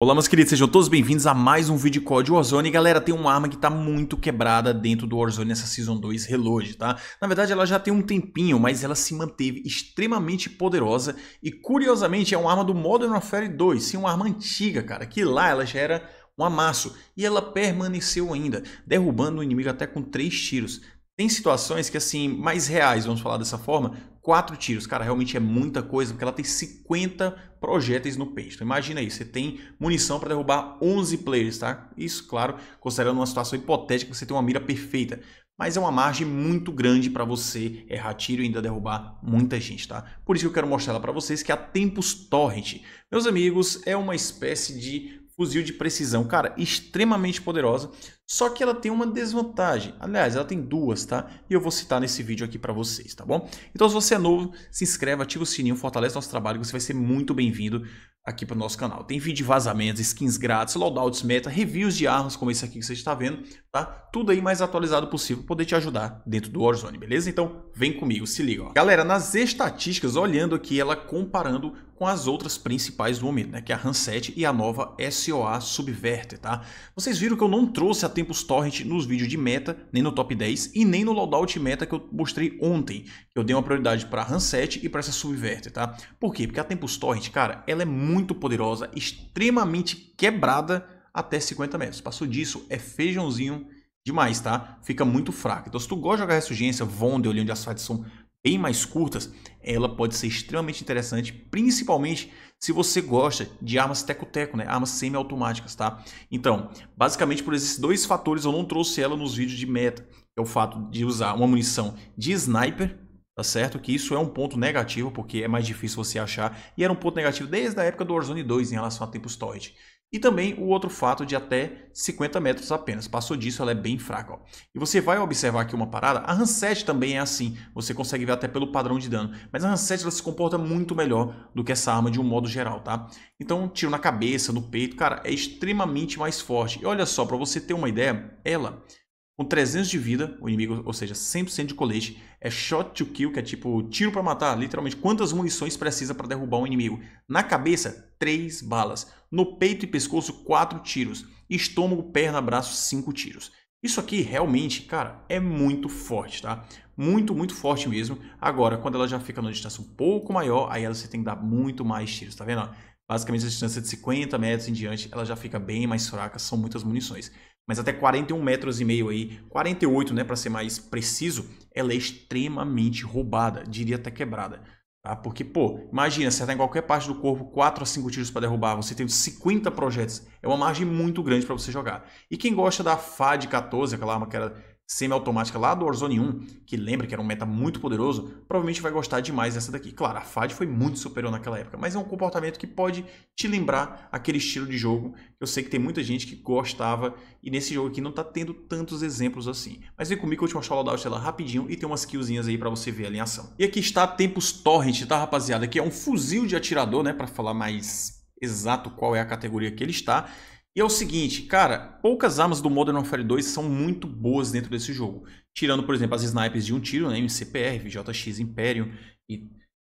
Olá meus queridos, sejam todos bem-vindos a mais um vídeo de código Warzone. Galera, tem uma arma que tá muito quebrada dentro do Warzone nessa Season 2 Reload, tá? Na verdade ela já tem um tempinho, mas ela se manteve extremamente poderosa e curiosamente é uma arma do Modern Warfare 2, sim, uma arma antiga, cara, que lá ela já era um amasso e ela permaneceu ainda, derrubando o inimigo até com três tiros. Tem situações que, assim, mais reais, vamos falar dessa forma, quatro tiros. Cara, realmente é muita coisa, porque ela tem 50 projéteis no peito. Então, imagina aí, você tem munição para derrubar 11 players, tá? Isso, claro, considerando uma situação hipotética que você tem uma mira perfeita. Mas é uma margem muito grande para você errar tiro e ainda derrubar muita gente, tá? Por isso que eu quero mostrar ela para vocês, que é a Tempus Torrent. Meus amigos, é uma espécie de fuzil de precisão, cara, extremamente poderosa, só que ela tem uma desvantagem. Aliás, ela tem duas, tá? E eu vou citar nesse vídeo aqui para vocês, tá bom? Então, se você é novo, se inscreve, ativa o sininho, fortalece nosso trabalho, você vai ser muito bem-vindo aqui para o nosso canal. Tem vídeo de vazamentos, skins grátis, loadouts meta, reviews de armas como esse aqui que você está vendo, tá? Tudo aí mais atualizado possível poder te ajudar dentro do Warzone, beleza? Então, vem comigo, se liga, ó. Galera, nas estatísticas, olhando aqui ela comparando com as outras principais do momento, né, que é a Hanset e a nova SOA Subverter, tá? Vocês viram que eu não trouxe a Tempos Torrent nos vídeos de meta, nem no top 10 e nem no loadout meta que eu mostrei ontem, que eu dei uma prioridade para a Hanset e para essa Subverter, tá? Por quê? Porque a Tempos Torrent, cara, ela é muito poderosa, extremamente quebrada até 50 metros. Passou disso, é feijãozinho demais, tá? Fica muito fraco. Então, se tu gosta de jogar Ressurgência, Vondel, ali onde as são bem mais curtas, ela pode ser extremamente interessante, principalmente se você gosta de armas teco-teco, né? armas semiautomáticas, tá? Então, basicamente por esses dois fatores eu não trouxe ela nos vídeos de meta, é o fato de usar uma munição de sniper Tá certo? Que isso é um ponto negativo, porque é mais difícil você achar, e era um ponto negativo desde a época do Warzone 2 em relação a tempo storage. E também o outro fato de até 50 metros apenas. Passou disso, ela é bem fraca. Ó. E você vai observar aqui uma parada. A Hanset também é assim. Você consegue ver até pelo padrão de dano. Mas a Hanset ela se comporta muito melhor do que essa arma de um modo geral, tá? Então, tiro na cabeça, no peito, cara, é extremamente mais forte. E olha só, para você ter uma ideia, ela com 300 de vida, o inimigo, ou seja, 100% de colete, é shot to kill, que é tipo tiro para matar, literalmente quantas munições precisa para derrubar um inimigo. Na cabeça, 3 balas. No peito e pescoço, 4 tiros. Estômago, perna, braço, 5 tiros. Isso aqui realmente, cara, é muito forte, tá? Muito, muito forte mesmo. Agora, quando ela já fica numa distância um pouco maior, aí ela você tem que dar muito mais tiros, tá vendo? Basicamente, a distância de 50 metros em diante, ela já fica bem mais fraca, são muitas munições mas até 41 metros e meio aí, 48, né, para ser mais preciso, ela é extremamente roubada, diria até quebrada. Tá? Porque, pô, imagina, acertar em qualquer parte do corpo 4 a 5 tiros para derrubar, você tem 50 projéteis, é uma margem muito grande para você jogar. E quem gosta da FAD 14, aquela arma que era semiautomática lá do Warzone 1, que lembra que era um meta muito poderoso, provavelmente vai gostar demais dessa daqui. Claro, a FAD foi muito superior naquela época, mas é um comportamento que pode te lembrar aquele estilo de jogo que eu sei que tem muita gente que gostava e nesse jogo aqui não tá tendo tantos exemplos assim. Mas vem comigo que eu te mostro o loadout dela rapidinho e tem umas killzinhas aí para você ver a alinhação. E aqui está Tempos Torrent, tá rapaziada? aqui é um fuzil de atirador, né, para falar mais exato qual é a categoria que ele está. E é o seguinte, cara, poucas armas do Modern Warfare 2 são muito boas dentro desse jogo. Tirando, por exemplo, as snipers de um tiro, né, MCPR, VJX, Imperium, e,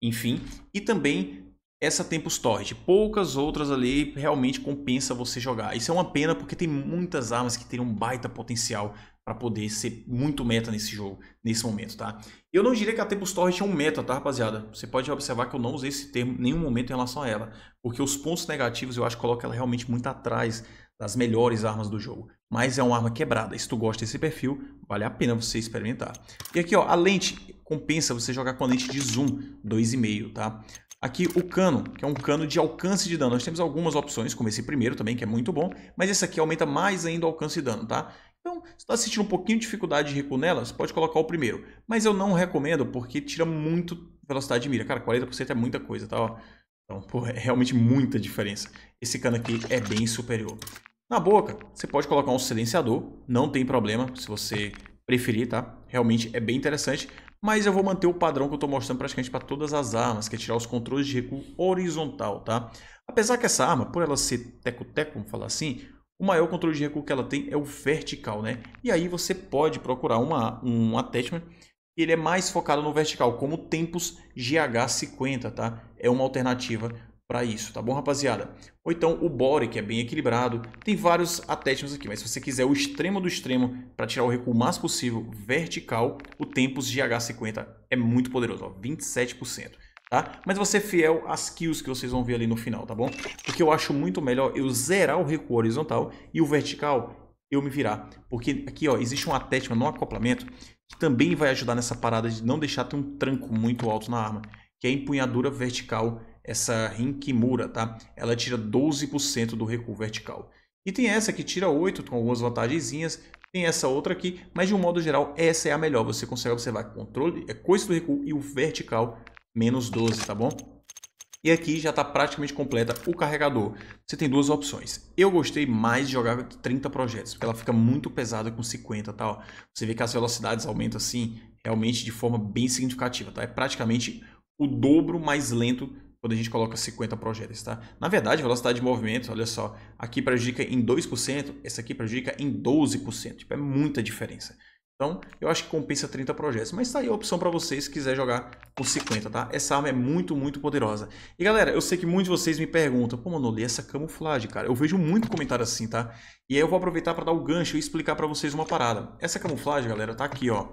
enfim. E também essa Tempus Torrid. Poucas outras ali realmente compensa você jogar. Isso é uma pena porque tem muitas armas que teriam um baita potencial para poder ser muito meta nesse jogo, nesse momento, tá? Eu não diria que a Tempus Torrent é um meta, tá, rapaziada? Você pode observar que eu não usei esse termo em nenhum momento em relação a ela, porque os pontos negativos eu acho que coloca ela realmente muito atrás das melhores armas do jogo. Mas é uma arma quebrada, se tu gosta desse perfil, vale a pena você experimentar. E aqui, ó, a lente compensa você jogar com a lente de zoom 2,5, tá? Aqui o cano, que é um cano de alcance de dano. Nós temos algumas opções, como esse primeiro também, que é muito bom, mas esse aqui aumenta mais ainda o alcance de dano, tá? Então, se está sentindo um pouquinho de dificuldade de recuo nela, você pode colocar o primeiro. Mas eu não recomendo porque tira muito velocidade de mira. Cara, 40% é muita coisa, tá? Ó. Então, pô, é realmente muita diferença. Esse cano aqui é bem superior. Na boca, você pode colocar um silenciador, não tem problema, se você preferir, tá? Realmente é bem interessante, mas eu vou manter o padrão que eu estou mostrando praticamente para todas as armas, que é tirar os controles de recuo horizontal, tá? Apesar que essa arma, por ela ser teco-teco, vamos falar assim, o maior controle de recuo que ela tem é o vertical, né? E aí você pode procurar uma, um attachment que ele é mais focado no vertical, como o Tempus GH50, tá? É uma alternativa para isso, tá bom, rapaziada? Ou então o Bore, que é bem equilibrado. Tem vários attachments aqui, mas se você quiser o extremo do extremo para tirar o recuo mais possível vertical, o Tempus GH50 é muito poderoso, ó, 27% tá? Mas você é fiel às kills que vocês vão ver ali no final, tá bom? Porque eu acho muito melhor eu zerar o recuo horizontal e o vertical eu me virar. Porque aqui, ó, existe um tétima no acoplamento que também vai ajudar nessa parada de não deixar ter um tranco muito alto na arma, que é a empunhadura vertical, essa Rinkimura, tá? Ela tira 12% do recuo vertical. E tem essa que tira 8, com algumas vantagenzinhas, tem essa outra aqui, mas de um modo geral, essa é a melhor. Você consegue observar controle, é coisa do recuo e o vertical menos 12, tá bom? E aqui já está praticamente completa o carregador. Você tem duas opções. Eu gostei mais de jogar 30 projetos, porque ela fica muito pesada com 50, tá? Ó. Você vê que as velocidades aumentam assim, realmente de forma bem significativa, tá? É praticamente o dobro mais lento quando a gente coloca 50 projetos, tá? Na verdade, velocidade de movimento, olha só, aqui prejudica em 2%, essa aqui prejudica em 12%. Tipo, é muita diferença. Então, eu acho que compensa 30 projetos. Mas tá aí a opção para vocês se quiser jogar com 50, tá? Essa arma é muito, muito poderosa. E galera, eu sei que muitos de vocês me perguntam, pô, mano, li essa camuflagem, cara. Eu vejo muito comentário assim, tá? E aí eu vou aproveitar para dar o gancho e explicar para vocês uma parada. Essa camuflagem, galera, tá aqui, ó.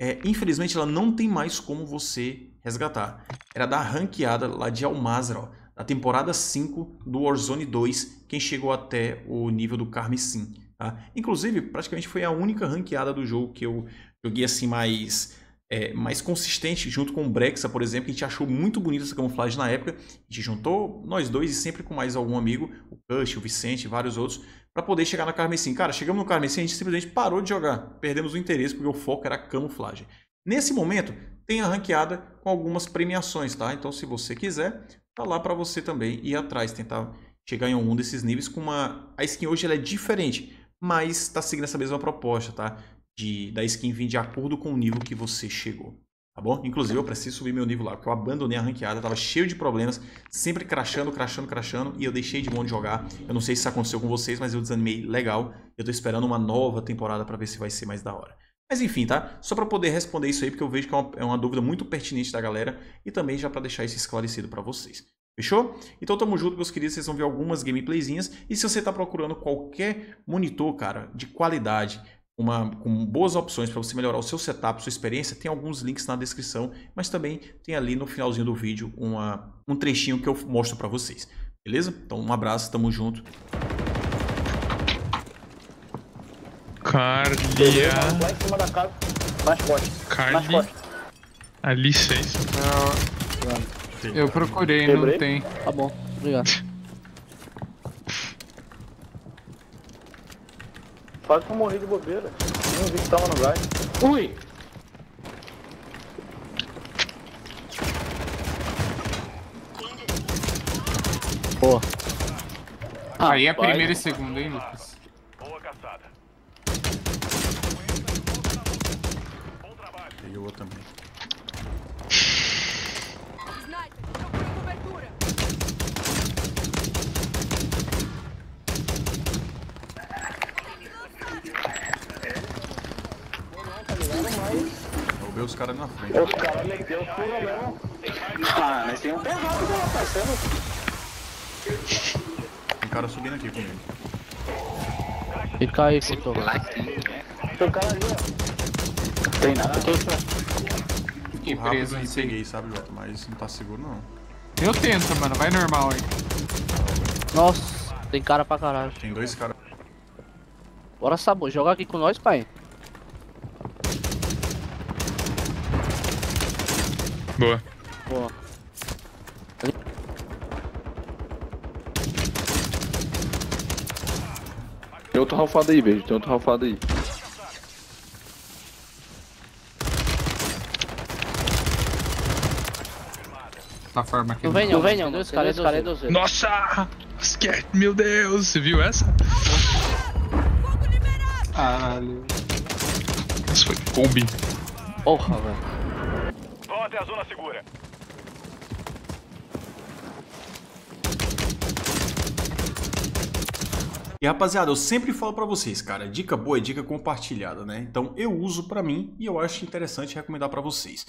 É, infelizmente, ela não tem mais como você resgatar. Era da ranqueada lá de Almazra, ó. Da temporada 5 do Warzone 2, quem chegou até o nível do Carmesim. Tá? Inclusive, praticamente foi a única ranqueada do jogo que eu joguei assim mais, é, mais consistente, junto com o Brexa, por exemplo, que a gente achou muito bonita essa camuflagem na época. A gente juntou nós dois e sempre com mais algum amigo, o Cush, o Vicente, vários outros, para poder chegar na Carmesim. Cara, chegamos no Carmesim, a gente simplesmente parou de jogar, perdemos o interesse porque o foco era a camuflagem. Nesse momento, tem a ranqueada com algumas premiações, tá? Então, se você quiser, tá lá para você também ir atrás, tentar chegar em algum desses níveis com uma... A skin hoje ela é diferente, mas está seguindo essa mesma proposta, tá? De, da skin vir de acordo com o nível que você chegou. Tá bom? Inclusive, eu preciso subir meu nível lá, porque eu abandonei a ranqueada, tava cheio de problemas, sempre crachando, crachando, crachando, e eu deixei de mão de jogar. Eu não sei se isso aconteceu com vocês, mas eu desanimei legal. Eu tô esperando uma nova temporada para ver se vai ser mais da hora. Mas enfim, tá? Só para poder responder isso aí, porque eu vejo que é uma, é uma dúvida muito pertinente da galera, e também já para deixar isso esclarecido para vocês. Fechou? Então tamo junto, meus queridos. Vocês vão ver algumas gameplayzinhas. E se você tá procurando qualquer monitor, cara, de qualidade, uma, com boas opções para você melhorar o seu setup, sua experiência, tem alguns links na descrição, mas também tem ali no finalzinho do vídeo uma, um trechinho que eu mostro para vocês. Beleza? Então um abraço, tamo junto. Cardia. Cardia. A licença. Não. Eu procurei, Quebrei. não tem. Tá bom, obrigado. Quase que eu morri de bobeira. Não vi que tava no gás. Ui! Pô. Ah, Aí é vai. primeiro e segundo, hein, Lucas? Boa caçada. outro também. Sniper, procure cobertura. Roubei os caras na frente. Os caras meteu o furo mesmo. Né? Ah, mas tem um pé rápido dela passando. Tem cara subindo aqui comigo. Fica aí, Cito. Tem um cara ali, ó. Tem nada. Tem fiquei rápido preso assim. peguei, sabe, Jota? Mas não tá seguro, não. Eu tento, mano. Vai normal aí. Nossa, tem cara pra caralho. Tem dois caras. Bora, sabo, Joga aqui com nós, pai. Boa. Boa. Tem outro ralfado aí, beijo. Tem outro ralfado aí. plataforma aqui. Não vem, não vem, caras Nossa! Meu Deus, você viu essa? Caralho. Isso foi Kombi. Porra, velho. Vão até a zona segura. E rapaziada, eu sempre falo pra vocês, cara, dica boa é dica compartilhada, né? Então eu uso pra mim e eu acho interessante recomendar pra vocês.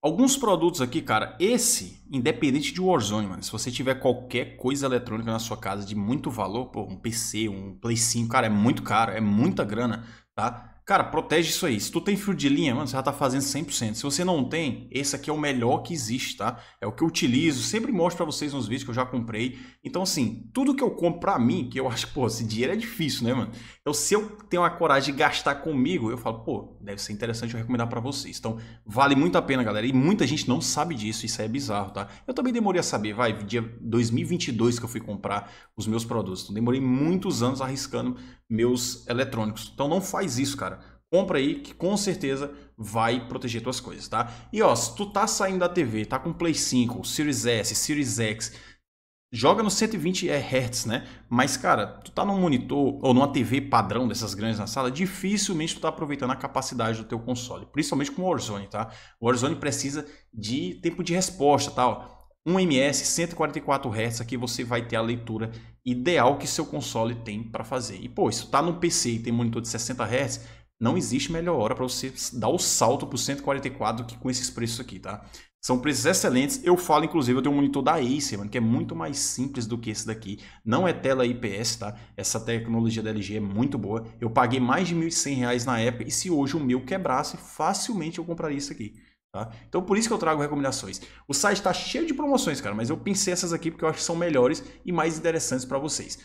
Alguns produtos aqui, cara, esse, independente de Warzone, mano, se você tiver qualquer coisa eletrônica na sua casa de muito valor, pô, um PC, um Play 5, cara, é muito caro, é muita grana, tá? Cara, protege isso aí. Se tu tem fio de linha, mano, você já tá fazendo 100%. Se você não tem, esse aqui é o melhor que existe, tá? É o que eu utilizo, sempre mostro para vocês nos vídeos que eu já comprei. Então, assim, tudo que eu compro pra mim, que eu acho, pô, esse dinheiro é difícil, né, mano? Então, se eu tenho a coragem de gastar comigo, eu falo, pô, deve ser interessante eu recomendar para vocês. Então, vale muito a pena, galera. E muita gente não sabe disso, isso é bizarro, tá? Eu também demorei a saber, vai, dia 2022 que eu fui comprar os meus produtos. Então, demorei muitos anos arriscando meus eletrônicos. Então, não faz isso, cara compra aí que com certeza vai proteger tuas coisas, tá? E ó, se tu tá saindo da TV, tá com Play 5, Series S, Series X, joga no 120 Hz, né? Mas cara, tu tá num monitor ou numa TV padrão dessas grandes na sala, dificilmente tu tá aproveitando a capacidade do teu console, principalmente com o Warzone, tá? O Warzone precisa de tempo de resposta, tá? Ó, 1ms 144 Hz aqui você vai ter a leitura ideal que seu console tem para fazer. E pô, tu tá no PC e tem monitor de 60 Hz, não existe melhor hora para você dar o salto para o 144 que com esses preços aqui, tá? São preços excelentes. Eu falo, inclusive, eu tenho um monitor da Acer, mano, que é muito mais simples do que esse daqui. Não é tela IPS, tá? Essa tecnologia da LG é muito boa. Eu paguei mais de R$ 1.100 na época e se hoje o meu quebrasse, facilmente eu compraria isso aqui. Tá? Então por isso que eu trago recomendações. O site está cheio de promoções, cara, mas eu pensei essas aqui porque eu acho que são melhores e mais interessantes para vocês.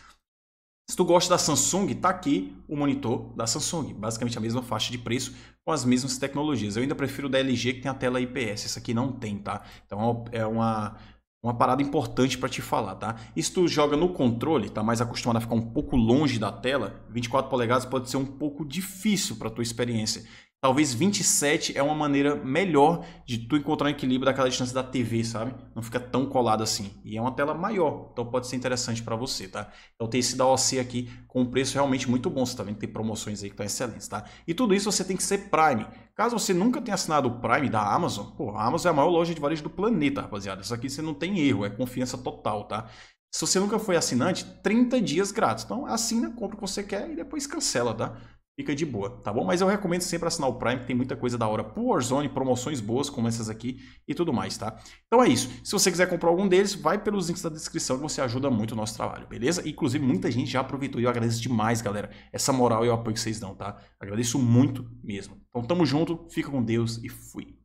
Se tu gosta da Samsung, tá aqui o monitor da Samsung, basicamente a mesma faixa de preço com as mesmas tecnologias. Eu ainda prefiro o da LG que tem a tela IPS, essa aqui não tem, tá? Então é uma é uma parada importante para te falar, tá? E se tu joga no controle, tá mais acostumado a ficar um pouco longe da tela, 24 polegadas pode ser um pouco difícil para tua experiência. Talvez 27 é uma maneira melhor de tu encontrar um equilíbrio daquela distância da TV, sabe? Não fica tão colado assim. E é uma tela maior, então pode ser interessante para você, tá? Então tem esse da OC aqui com um preço realmente muito bom. Você tá vendo que tem promoções aí que estão excelentes, tá? E tudo isso você tem que ser Prime. Caso você nunca tenha assinado o Prime da Amazon, pô, a Amazon é a maior loja de varejo do planeta, rapaziada. Isso aqui você não tem erro, é confiança total, tá? Se você nunca foi assinante, 30 dias grátis. Então assina, compra o que você quer e depois cancela, tá? fica de boa, tá bom? Mas eu recomendo sempre assinar o Prime, que tem muita coisa da hora pro Warzone, promoções boas como essas aqui e tudo mais, tá? Então é isso. Se você quiser comprar algum deles, vai pelos links da descrição que você ajuda muito o nosso trabalho, beleza? Inclusive, muita gente já aproveitou e eu agradeço demais, galera, essa moral e o apoio que vocês dão, tá? Agradeço muito mesmo. Então tamo junto, fica com Deus e fui.